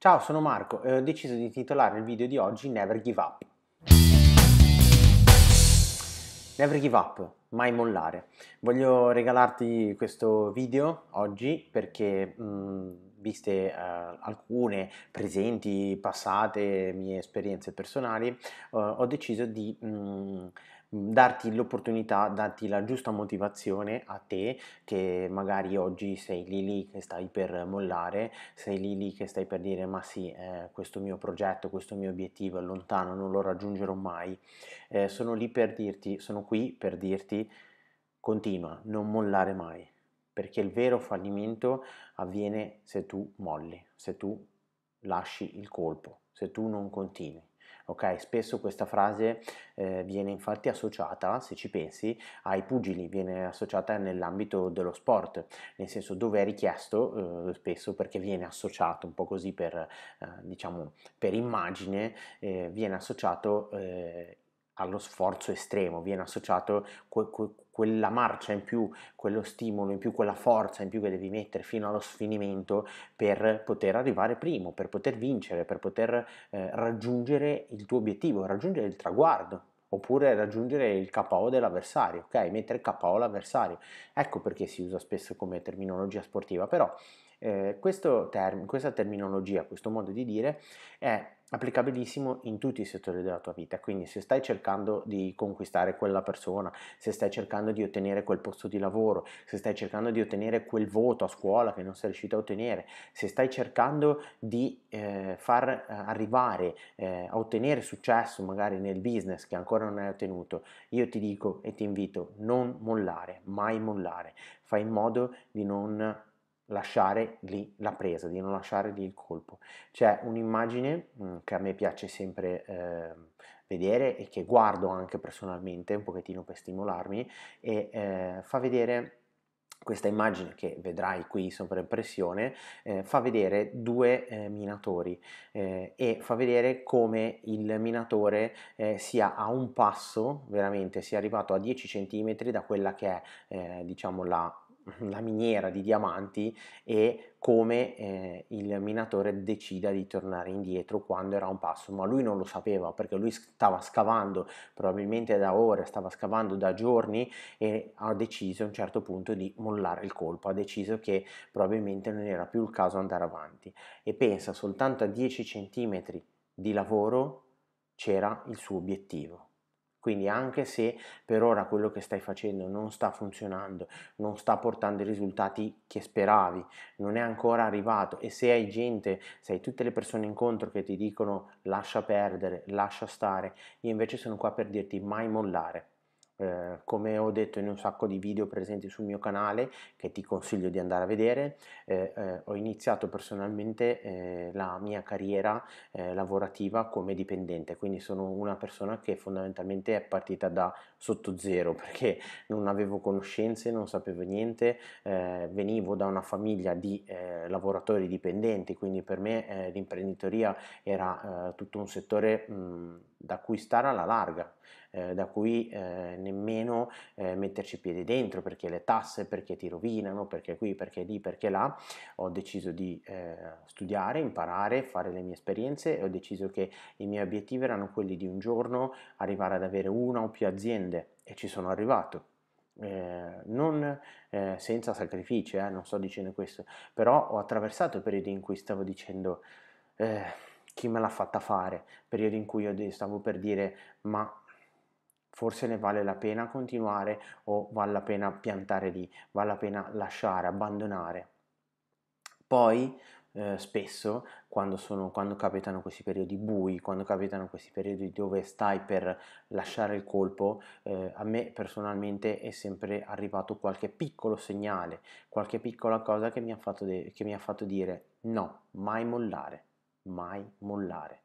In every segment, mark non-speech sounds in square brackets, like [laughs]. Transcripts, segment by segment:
Ciao, sono Marco e ho deciso di titolare il video di oggi Never Give Up. Never Give Up, mai mollare. Voglio regalarti questo video oggi perché mh, mm, viste eh, alcune presenti, passate, mie esperienze personali, eh, ho deciso di mh, mm, darti l'opportunità, darti la giusta motivazione a te che magari oggi sei lì lì che stai per mollare, sei lì lì che stai per dire ma sì, eh, questo mio progetto, questo mio obiettivo è lontano, non lo raggiungerò mai. Eh, sono lì per dirti, sono qui per dirti continua, non mollare mai perché il vero fallimento avviene se tu molli, se tu lasci il colpo, se tu non continui. Okay? Spesso questa frase eh, viene infatti associata, se ci pensi, ai pugili, viene associata nell'ambito dello sport, nel senso dove è richiesto eh, spesso perché viene associato un po' così per, eh, diciamo, per immagine, eh, viene associato eh, allo sforzo estremo, viene associato que- que- quella marcia in più, quello stimolo in più, quella forza in più che devi mettere fino allo sfinimento per poter arrivare primo, per poter vincere, per poter eh, raggiungere il tuo obiettivo, raggiungere il traguardo oppure raggiungere il KO dell'avversario, ok? Mettere KO l'avversario. Ecco perché si usa spesso come terminologia sportiva, però eh, term- questa terminologia, questo modo di dire è applicabilissimo in tutti i settori della tua vita, quindi se stai cercando di conquistare quella persona, se stai cercando di ottenere quel posto di lavoro, se stai cercando di ottenere quel voto a scuola che non sei riuscito a ottenere, se stai cercando di eh, far eh, arrivare eh, a ottenere successo magari nel business che ancora non hai ottenuto, io ti dico e ti invito non mollare, mai mollare, fai in modo di non lasciare lì la presa, di non lasciare lì il colpo. C'è un'immagine mm, che a me piace sempre eh, vedere e che guardo anche personalmente un pochettino per stimolarmi e eh, fa vedere questa immagine che vedrai qui sopra impressione eh, fa vedere due eh, minatori eh, e fa vedere come il minatore eh, sia a un passo veramente sia arrivato a 10 cm da quella che è eh, diciamo la la miniera di diamanti e come eh, il minatore decida di tornare indietro quando era un passo, ma lui non lo sapeva perché lui stava scavando probabilmente da ore, stava scavando da giorni e ha deciso a un certo punto di mollare il colpo, ha deciso che probabilmente non era più il caso andare avanti e pensa soltanto a 10 centimetri di lavoro c'era il suo obiettivo. Quindi anche se per ora quello che stai facendo non sta funzionando, non sta portando i risultati che speravi, non è ancora arrivato e se hai gente, se hai tutte le persone incontro che ti dicono lascia perdere, lascia stare, io invece sono qua per dirti mai mollare eh, come ho detto in un sacco di video presenti sul mio canale che ti consiglio di andare a vedere eh, eh, ho iniziato personalmente eh, la mia carriera eh, lavorativa come dipendente quindi sono una persona che fondamentalmente è partita da sotto zero [laughs] perché non avevo conoscenze non sapevo niente eh, venivo da una famiglia di lavoratori dipendenti quindi per me l'imprenditoria era tutto un settore mh, mm, da cui stare alla larga eh, da cui eh, nemmeno eh, metterci piedi dentro perché le tasse, perché ti rovinano, perché qui, perché lì, perché là. Ho deciso di eh, studiare, imparare, fare le mie esperienze e ho deciso che i miei obiettivi erano quelli di un giorno arrivare ad avere una o più aziende e ci sono arrivato. Eh, non eh, senza sacrifici, eh, non sto dicendo questo, però ho attraversato periodi in cui stavo dicendo eh, chi me l'ha fatta fare, periodi in cui io stavo per dire ma forse ne vale la pena continuare o vale la pena piantare lì, vale la pena lasciare, abbandonare. Poi eh, spesso quando, sono, quando, capitano questi periodi bui, quando capitano questi periodi dove stai per lasciare il colpo, eh, a me personalmente è sempre arrivato qualche piccolo segnale, qualche piccola cosa che mi ha fatto, de- mi ha fatto dire no, mai mollare, mai mollare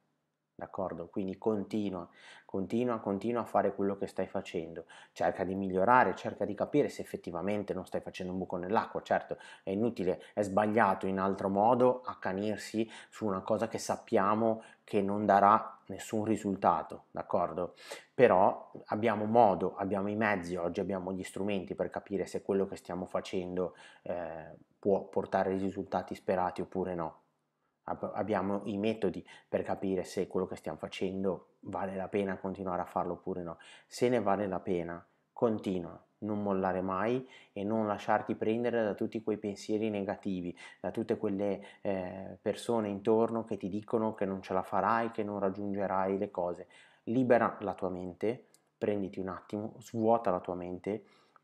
d'accordo? Quindi continua, continua, continua a fare quello che stai facendo, cerca di migliorare, cerca di capire se effettivamente non stai facendo un buco nell'acqua, certo è inutile, è sbagliato in altro modo accanirsi su una cosa che sappiamo che non darà nessun risultato, d'accordo? Però abbiamo modo, abbiamo i mezzi oggi, abbiamo gli strumenti per capire se quello che stiamo facendo eh, può portare i risultati sperati oppure no abbiamo i metodi per capire se quello che stiamo facendo vale la pena continuare a farlo oppure no. Se ne vale la pena, continua, non mollare mai e non lasciarti prendere da tutti quei pensieri negativi, da tutte quelle eh, persone intorno che ti dicono che non ce la farai, che non raggiungerai le cose. Libera la tua mente, prenditi un attimo, svuota la tua mente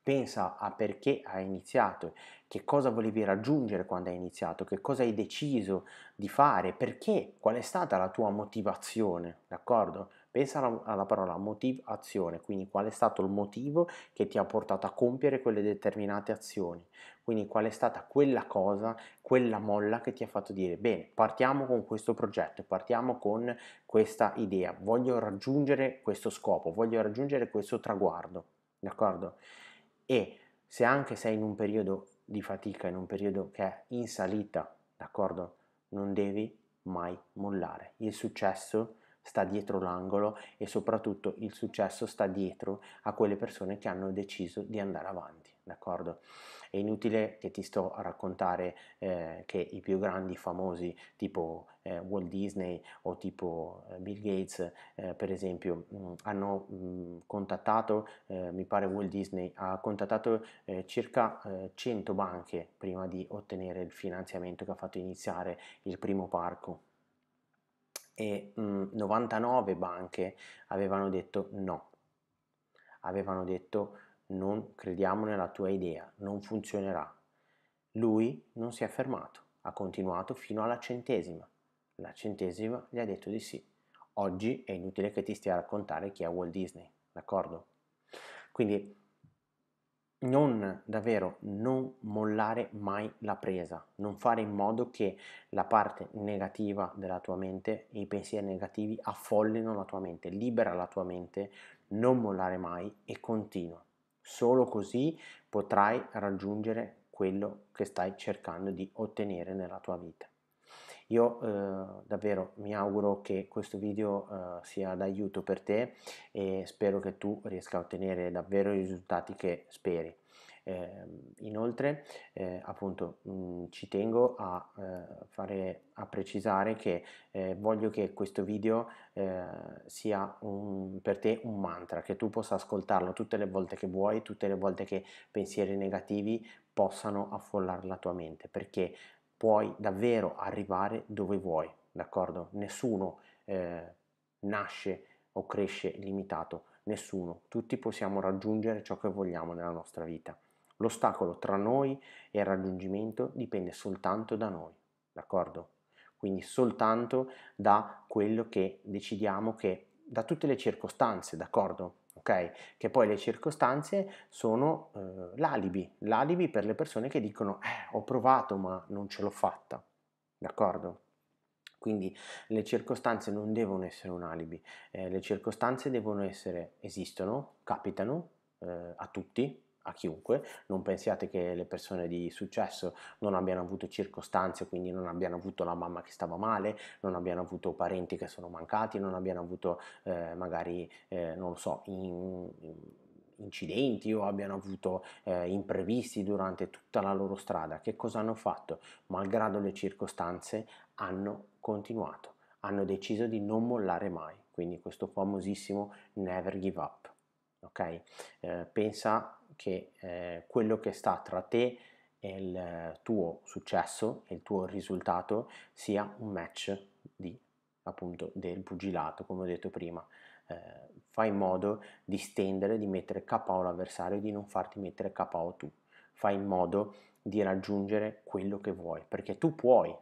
pensa a perché hai iniziato, che cosa volevi raggiungere quando hai iniziato, che cosa hai deciso di fare, perché, qual è stata la tua motivazione, d'accordo? Pensa alla, alla parola motivazione, quindi qual è stato il motivo che ti ha portato a compiere quelle determinate azioni, quindi qual è stata quella cosa, quella molla che ti ha fatto dire bene, partiamo con questo progetto, partiamo con questa idea, voglio raggiungere questo scopo, voglio raggiungere questo traguardo, d'accordo? e se anche sei in un periodo di fatica, in un periodo che è in salita, d'accordo? Non devi mai mollare. Il successo sta dietro l'angolo e soprattutto il successo sta dietro a quelle persone che hanno deciso di andare avanti d'accordo? È inutile che ti sto a raccontare eh, che i più grandi famosi tipo eh, Walt Disney o tipo eh, Bill Gates, eh, per esempio, mh, mm, hanno mh, mm, contattato, eh, mi pare Walt Disney ha contattato eh, circa 100 banche prima di ottenere il finanziamento che ha fatto iniziare il primo parco. E mh, mm, 99 banche avevano detto no, avevano detto no non crediamo nella tua idea, non funzionerà. Lui non si è fermato, ha continuato fino alla centesima. La centesima gli ha detto di sì. Oggi è inutile che ti stia a raccontare chi è Walt Disney, d'accordo? Quindi non davvero non mollare mai la presa, non fare in modo che la parte negativa della tua mente, i pensieri negativi affollino la tua mente, libera la tua mente, non mollare mai e continua. Solo così potrai raggiungere quello che stai cercando di ottenere nella tua vita. Io eh, davvero mi auguro che questo video eh, sia d'aiuto per te e spero che tu riesca a ottenere davvero i risultati che speri. Ehm, inoltre eh, appunto mh, mm, ci tengo a, eh, fare, a precisare che eh, voglio che questo video sia un, per te un mantra, che tu possa ascoltarlo tutte le volte che vuoi, tutte le volte che pensieri negativi possano affollare la tua mente, perché puoi davvero arrivare dove vuoi, d'accordo? Nessuno eh, nasce o cresce limitato, nessuno, tutti possiamo raggiungere ciò che vogliamo nella nostra vita. L'ostacolo tra noi e il raggiungimento dipende soltanto da noi, d'accordo? Quindi soltanto da quello che decidiamo che da tutte le circostanze, d'accordo? Okay? Che poi le circostanze sono eh, l'alibi, l'alibi per le persone che dicono eh, ho provato ma non ce l'ho fatta, d'accordo? Quindi le circostanze non devono essere un alibi, eh, le circostanze devono essere, esistono, capitano eh, a tutti, a chiunque, non pensiate che le persone di successo non abbiano avuto circostanze, quindi non abbiano avuto la mamma che stava male, non abbiano avuto parenti che sono mancati, non abbiano avuto eh, magari, eh, non lo so, in, in incidenti o abbiano avuto eh, imprevisti durante tutta la loro strada, che cosa hanno fatto? Malgrado le circostanze hanno continuato, hanno deciso di non mollare mai, quindi questo famosissimo never give up. Ok? Eh, pensa che eh, quello che sta tra te e il tuo successo e il tuo risultato sia un match di, appunto, del pugilato, come ho detto prima. Eh, fai in modo di stendere, di mettere KO l'avversario, di non farti mettere KO tu. Fai in modo di raggiungere quello che vuoi, perché tu puoi,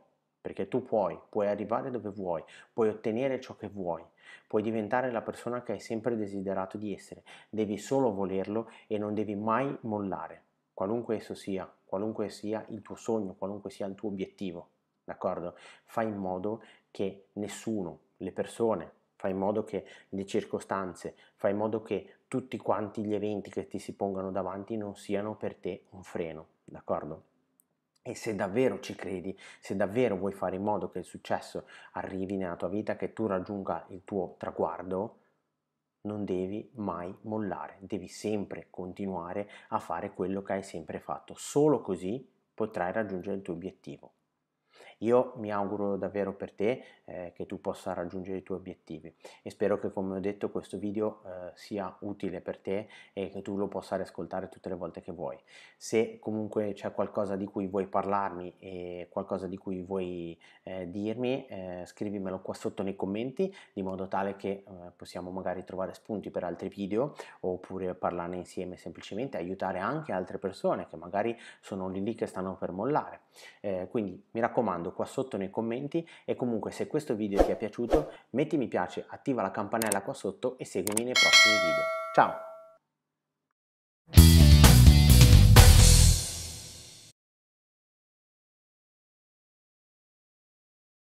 perché tu puoi, puoi arrivare dove vuoi, puoi ottenere ciò che vuoi, puoi diventare la persona che hai sempre desiderato di essere, devi solo volerlo e non devi mai mollare, qualunque esso sia, qualunque sia il tuo sogno, qualunque sia il tuo obiettivo, d'accordo? Fai in modo che nessuno, le persone, fai in modo che le circostanze, fai in modo che tutti quanti gli eventi che ti si pongano davanti non siano per te un freno, d'accordo? E se davvero ci credi, se davvero vuoi fare in modo che il successo arrivi nella tua vita, che tu raggiunga il tuo traguardo, non devi mai mollare, devi sempre continuare a fare quello che hai sempre fatto. Solo così potrai raggiungere il tuo obiettivo. Io mi auguro davvero per te eh, che tu possa raggiungere i tuoi obiettivi e spero che come ho detto questo video eh, sia utile per te e che tu lo possa riascoltare tutte le volte che vuoi. Se comunque c'è qualcosa di cui vuoi parlarmi e qualcosa di cui vuoi eh, dirmi, eh, scrivimelo qua sotto nei commenti di modo tale che eh, possiamo magari trovare spunti per altri video oppure parlarne insieme semplicemente, aiutare anche altre persone che magari sono lì lì che stanno per mollare. Eh, quindi mi raccomando mando qua sotto nei commenti e comunque se questo video ti è piaciuto metti mi piace, attiva la campanella qua sotto e seguimi nei prossimi video. Ciao!